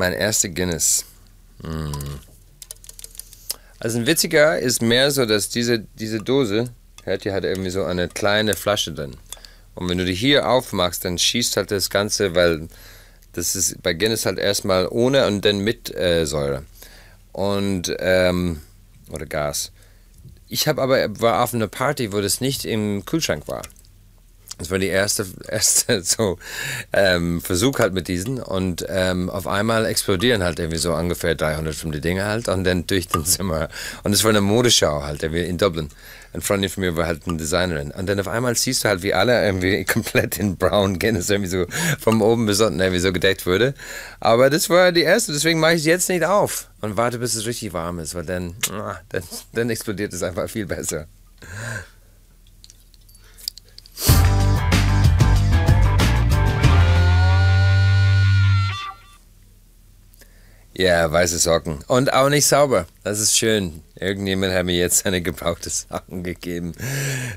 Mein erster Guinness. Hm. Also ein witziger ist mehr so, dass diese, diese Dose, hört ihr, hat irgendwie so eine kleine Flasche drin. Und wenn du die hier aufmachst, dann schießt halt das Ganze, weil das ist bei Guinness halt erstmal ohne und dann mit äh, Säure. Und, ähm, oder Gas. Ich habe aber, war auf einer Party, wo das nicht im Kühlschrank war. Das war die erste, erste so, ähm, Versuch halt mit diesen und ähm, auf einmal explodieren halt irgendwie so ungefähr 300 von den Dinge halt und dann durch den Zimmer. Und es war eine Modeschau halt irgendwie in Dublin. Ein Freundin von mir war halt eine Designerin. Und dann auf einmal siehst du halt, wie alle irgendwie komplett in Braun gehen, das irgendwie so vom oben bis unten irgendwie so gedeckt würde. Aber das war die erste, deswegen mache ich es jetzt nicht auf und warte, bis es richtig warm ist, weil dann, ah, dann, dann explodiert es einfach viel besser. Ja, weiße Socken. Und auch nicht sauber. Das ist schön. Irgendjemand hat mir jetzt seine gebrauchte Socken gegeben.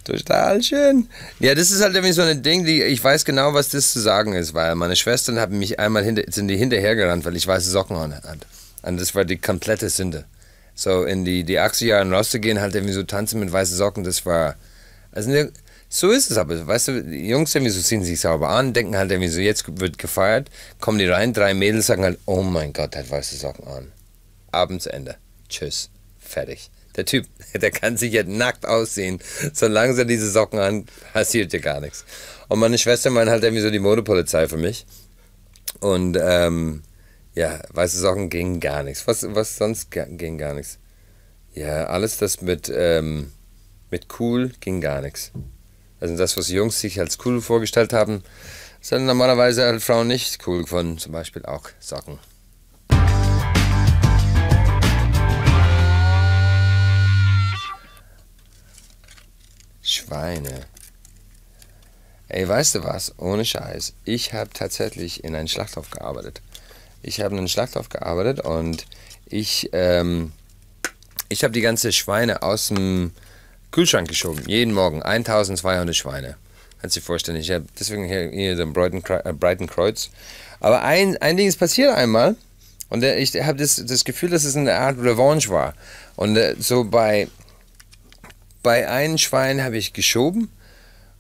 Total schön. Ja, das ist halt irgendwie so ein Ding, die, ich weiß genau, was das zu sagen ist, weil meine Schwestern haben mich einmal hinter, sind die hinterhergerannt, weil ich weiße Socken hatte. Und das war die komplette Sünde. So in die, die 80er Jahre in Roste gehen, halt irgendwie so tanzen mit weißen Socken, das war. Also ne, so ist es aber. Weißt du, die Jungs irgendwie so ziehen sich sauber an, denken halt irgendwie so, jetzt wird gefeiert, kommen die rein, drei Mädels sagen halt, oh mein Gott, hat weiße Socken an. Abendsende. Tschüss. Fertig. Der Typ, der kann sich jetzt nackt aussehen. Solange er diese Socken an, passiert dir gar nichts. Und meine Schwester meint halt irgendwie so die Modepolizei für mich. Und ähm, ja, weiße Socken ging gar nichts. Was, was sonst ging gar nichts? Ja, alles das mit, ähm, mit cool ging gar nichts. Also das, was die Jungs sich als cool vorgestellt haben, sind normalerweise halt Frauen nicht cool gefunden, zum Beispiel auch Socken. Schweine. Ey, weißt du was? Ohne Scheiß. Ich habe tatsächlich in einem Schlachthof gearbeitet. Ich habe in einem Schlachthof gearbeitet und ich, ähm, ich habe die ganze Schweine aus dem Kühlschrank geschoben. Jeden Morgen 1200 Schweine. Kannst du dir vorstellen. Ich habe deswegen hier, hier den äh, Breiten, Kreuz. Aber ein, ein Ding ist passiert einmal. Und ich habe das, das Gefühl, dass es eine Art Revanche war. Und äh, so bei, bei einem Schwein habe ich geschoben.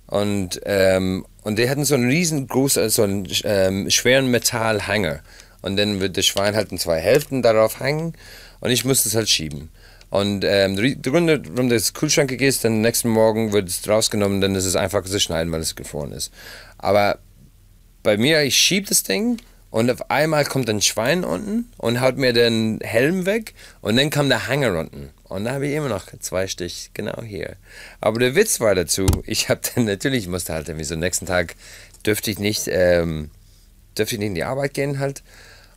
Und, ähm, und die hatten so einen riesengroßen, äh, so einen ähm, schweren Metallhanger. Und dann wird das Schwein halt in zwei Hälften darauf hängen. Und ich musste es halt schieben. Und ähm, der Grund, warum du jetzt Kühlschrank gehst, dann nächsten Morgen wird es rausgenommen, dann ist es einfach zu schneiden, weil es gefroren ist. Aber bei mir, ich schiebe das Ding und auf einmal kommt ein Schwein unten und haut mir den Helm weg und dann kam der Hanger unten. Und da habe ich immer noch zwei Stich, genau hier. Aber der Witz war dazu, ich habe dann natürlich, musste halt irgendwie so nächsten Tag, dürfte ich nicht, ähm, dürfte ich nicht in die Arbeit gehen halt.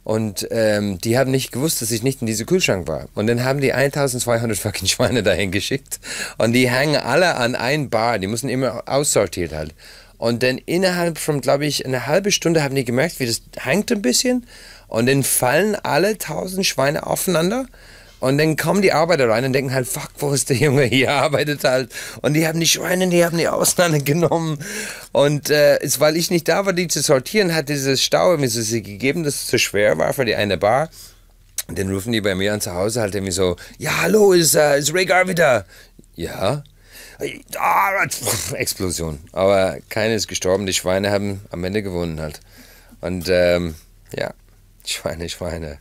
Und ähm, die haben nicht gewusst, dass ich nicht in diesem Kühlschrank war. Und dann haben die 1200 fucking Schweine dahin geschickt. Und die hängen alle an ein Bar. Die müssen immer aussortiert halt. Und dann innerhalb von, glaube ich, eine halbe Stunde haben die gemerkt, wie das hängt ein bisschen. Und dann fallen alle 1000 Schweine aufeinander. Und dann kommen die Arbeiter rein und denken halt, fuck, wo ist der Junge? Hier arbeitet halt. Und die haben die Schweine, die haben die Ausnahme genommen. Und äh, ist, weil ich nicht da war, die zu sortieren, hat dieses Stau mir so sie gegeben, es zu schwer war für die eine Bar. Und dann rufen die bei mir an zu Hause halt irgendwie so, ja, hallo, ist, äh, ist Ray Gar wieder? Ja. Ah, Explosion. Aber keiner ist gestorben, die Schweine haben am Ende gewonnen halt. Und ähm, ja, Schweine, Schweine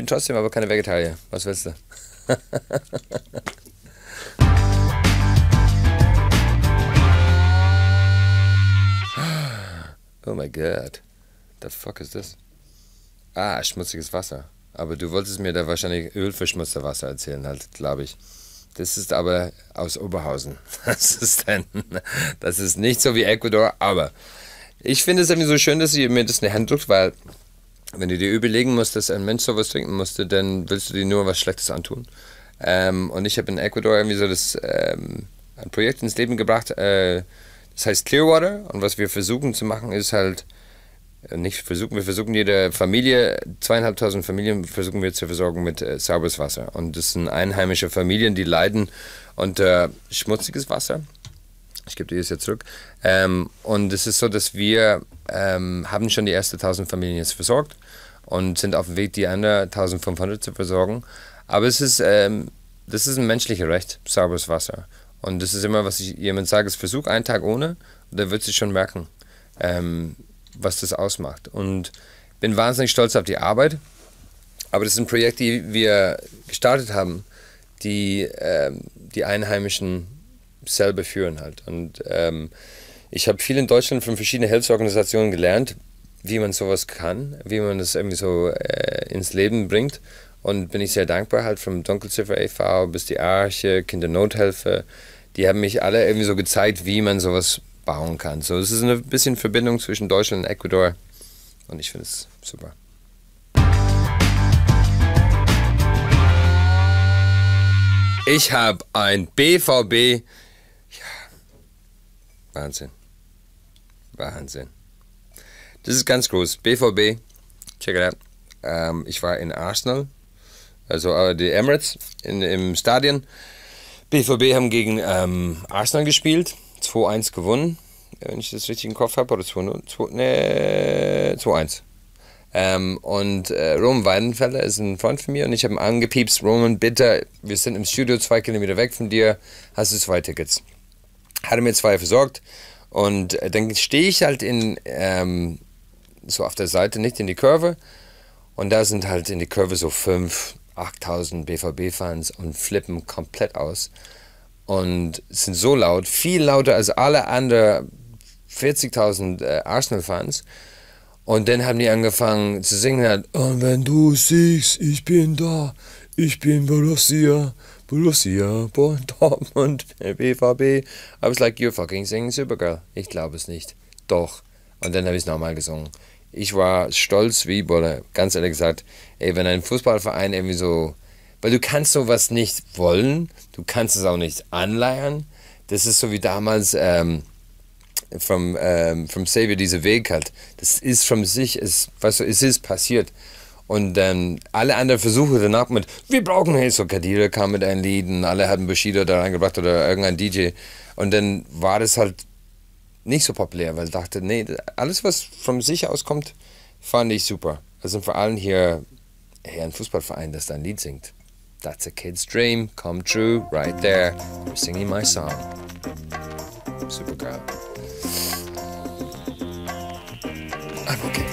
bin trotzdem aber keine Vegetarier. Was willst du? oh mein Gott. The fuck is this? Ah, schmutziges Wasser. Aber du wolltest mir da wahrscheinlich ölverschmutzte Wasser erzählen, halt, glaube ich. Das ist aber aus Oberhausen. Das ist, ein, das ist nicht so wie Ecuador, aber ich finde es irgendwie so schön, dass ihr mir das in die Hand drückt, weil wenn du dir überlegen musst, dass ein Mensch sowas trinken musste, dann willst du dir nur was Schlechtes antun. Ähm, und ich habe in Ecuador irgendwie so das, ähm, ein Projekt ins Leben gebracht, äh, das heißt Clearwater. Und was wir versuchen zu machen, ist halt, äh, nicht versuchen, wir versuchen jede Familie, zweieinhalbtausend Familien versuchen wir zu versorgen mit äh, sauberes Wasser. Und das sind einheimische Familien, die leiden unter schmutziges Wasser. Ich gebe dir das jetzt zurück. Ähm, und es ist so, dass wir ähm, haben schon die ersten 1000 Familien jetzt versorgt und sind auf dem Weg, die anderen 1500 zu versorgen. Aber es ist, ähm, das ist ein menschliches Recht, sauberes Wasser. Und das ist immer, was ich jemand sage, versuch einen Tag ohne, da wird sich schon merken, ähm, was das ausmacht. Und bin wahnsinnig stolz auf die Arbeit. Aber das ist ein Projekt, die wir gestartet haben, die ähm, die Einheimischen selber führen halt. Und ähm, ich habe viel in Deutschland von verschiedenen Hilfsorganisationen gelernt, wie man sowas kann, wie man das irgendwie so äh, ins Leben bringt. Und bin ich sehr dankbar, halt vom Dunkelziffer e.V. bis die Arche, Kindernothelfe. Die haben mich alle irgendwie so gezeigt, wie man sowas bauen kann. So, es ist eine bisschen Verbindung zwischen Deutschland und Ecuador. Und ich finde es super. Ich habe ein BVB Wahnsinn. Wahnsinn. Das ist ganz groß. BVB, check it out. Ähm, ich war in Arsenal, also äh, die Emirates in, im Stadion. BVB haben gegen ähm, Arsenal gespielt, 2-1 gewonnen, wenn ich das richtig im Kopf habe, oder 2-0, nee, 2-1. Ähm, und äh, Roman Weidenfeller ist ein Freund von mir und ich habe ihn angepiepst, Roman, bitte, wir sind im Studio zwei Kilometer weg von dir, hast du zwei Tickets hat er mir zwei versorgt und äh, dann stehe ich halt in, ähm, so auf der Seite, nicht in die Kurve und da sind halt in die Kurve so 5, 8000 BVB-Fans und flippen komplett aus und sind so laut, viel lauter als alle anderen 40.000 äh, Arsenal-Fans. Und dann haben die angefangen zu singen, halt, und wenn du siehst, ich bin da, ich bin Borussia, Borussia, Dortmund, BVB. I was like, you're fucking singing Supergirl. Ich glaube es nicht. Doch. Und dann habe ich es nochmal gesungen. Ich war stolz wie Bolle, ganz ehrlich gesagt. Ey, wenn ein Fußballverein irgendwie so, weil du kannst sowas nicht wollen, du kannst es auch nicht anleiern. Das ist so wie damals, ähm, vom, ähm, vom Savior diese Weg hat. Das ist von sich, es, weißt du, es ist passiert. Und ähm, alle anderen Versuche danach mit, wir brauchen so Kadir kam mit einem Lied und alle hatten Bushido da reingebracht oder irgendein DJ. Und dann war das halt nicht so populär, weil ich dachte, nee, alles, was von sich aus kommt, fand ich super. Also vor allem hier, hier ein Fußballverein, das dein Lied singt. That's a kid's dream come true right there. You're singing my song. Super geil. I'm okay.